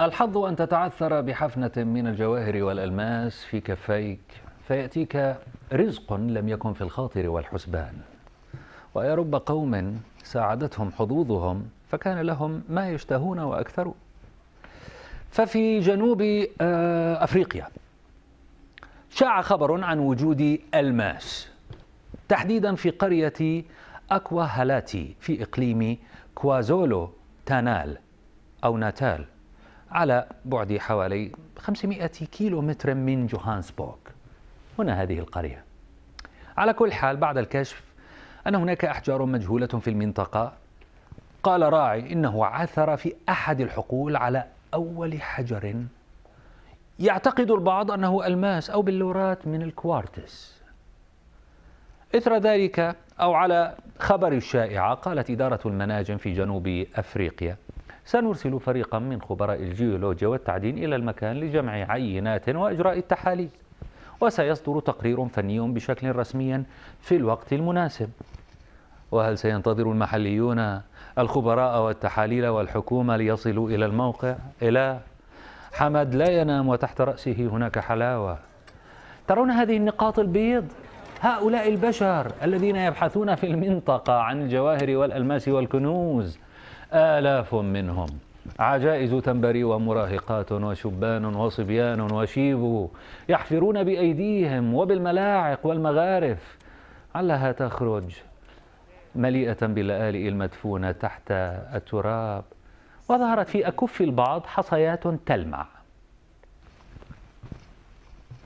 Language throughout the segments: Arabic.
الحظ أن تتعثر بحفنة من الجواهر والألماس في كفيك فيأتيك رزق لم يكن في الخاطر والحسبان ويا رب قوم ساعدتهم حظوظهم فكان لهم ما يشتهون وأكثر ففي جنوب آه، أفريقيا شاع خبر عن وجود ألماس تحديدا في قرية أكوا هالاتي في إقليم كوازولو تانال أو ناتال على بعد حوالي 500 كيلو متر من جوهانسبورغ هنا هذه القرية على كل حال بعد الكشف أن هناك أحجار مجهولة في المنطقة قال راعي إنه عثر في أحد الحقول على أول حجر يعتقد البعض أنه ألماس أو بلورات من الكوارتز إثر ذلك أو على خبر الشائعة قالت إدارة المناجم في جنوب أفريقيا سنرسل فريقا من خبراء الجيولوجيا والتعدين إلى المكان لجمع عينات وإجراء التحاليل وسيصدر تقرير فني بشكل رسمي في الوقت المناسب وهل سينتظر المحليون الخبراء والتحاليل والحكومة ليصلوا إلى الموقع؟ إلى حمد لا ينام وتحت رأسه هناك حلاوة ترون هذه النقاط البيض؟ هؤلاء البشر الذين يبحثون في المنطقة عن الجواهر والألماس والكنوز آلاف منهم عجائز تنبري ومراهقات وشبان وصبيان وشيب يحفرون بأيديهم وبالملاعق والمغارف علها تخرج مليئة باللآلئ المدفونة تحت التراب وظهرت في أكف البعض حصيات تلمع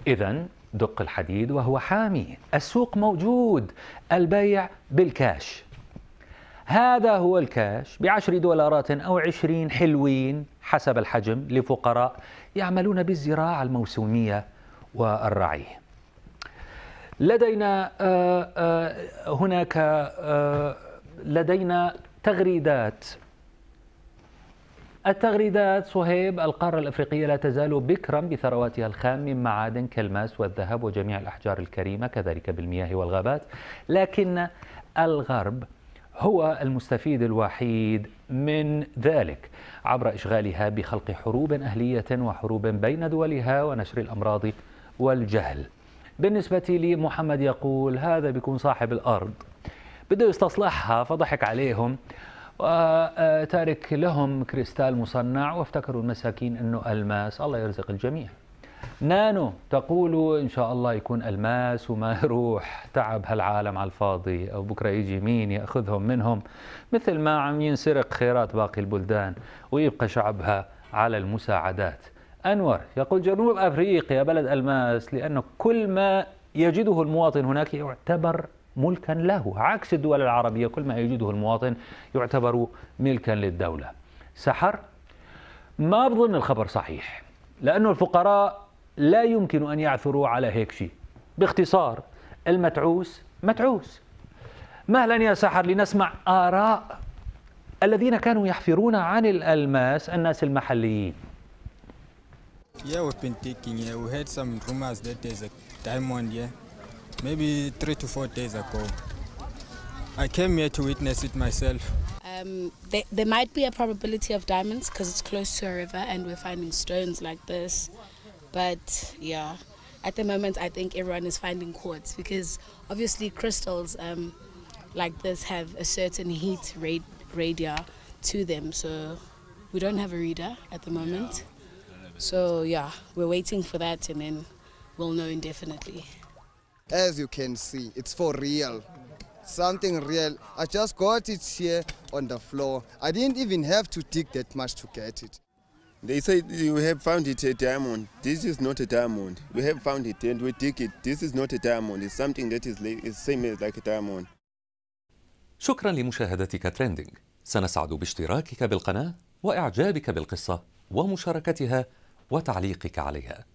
إذا دق الحديد وهو حامي السوق موجود البيع بالكاش هذا هو الكاش بعشر دولارات أو عشرين حلوين حسب الحجم لفقراء يعملون بالزراعة الموسمية والرعي لدينا آه، آه، هناك آه، لدينا تغريدات التغريدات صهيب القارة الأفريقية لا تزال بكرا بثرواتها الخام من معادن كالماس والذهب وجميع الأحجار الكريمة كذلك بالمياه والغابات لكن الغرب هو المستفيد الوحيد من ذلك عبر إشغالها بخلق حروب أهلية وحروب بين دولها ونشر الأمراض والجهل بالنسبة لي محمد يقول هذا بيكون صاحب الأرض بده يستصلحها فضحك عليهم وتارك لهم كريستال مصنع وافتكروا المساكين أنه ألماس الله يرزق الجميع نانو تقول إن شاء الله يكون ألماس وما يروح تعب هالعالم على الفاضي أو بكرة يجي مين يأخذهم منهم مثل ما عم ينسرق خيرات باقي البلدان ويبقى شعبها على المساعدات أنور يقول جنوب أفريقيا بلد ألماس لأن كل ما يجده المواطن هناك يعتبر ملكا له عكس الدول العربية كل ما يجده المواطن يعتبر ملكا للدولة سحر ما بظن الخبر صحيح لأنه الفقراء لا يمكن أن يعثروا على هيك شيء باختصار المتعوس متعوس مهلا يا سحر لنسمع آراء الذين كانوا يحفرون عن الألماس الناس المحليين Yeah, we've been digging. Yeah, we heard some rumors that there's a diamond here, yeah? maybe three to four days ago. I came here to witness it myself. Um, there, there might be a probability of diamonds because it's close to a river and we're finding stones like this. But yeah, at the moment, I think everyone is finding quartz because obviously crystals um, like this have a certain heat rate to them. So we don't have a reader at the moment. So yeah, we're waiting for that and then we'll know indefinitely. As you can see, it's for real. Something real. I just got it here on the floor. I didn't even have to dig that much to get it. They say we have found it a diamond. This is not a diamond. We have found it and we dig it. This is not a diamond. It's something that is, is same as like a diamond. شكرا لمشاهدتك تريندينج. سنسعد باشتراكك بالقناة وإعجابك بالقصة ومشاركتها وتعليقك عليها.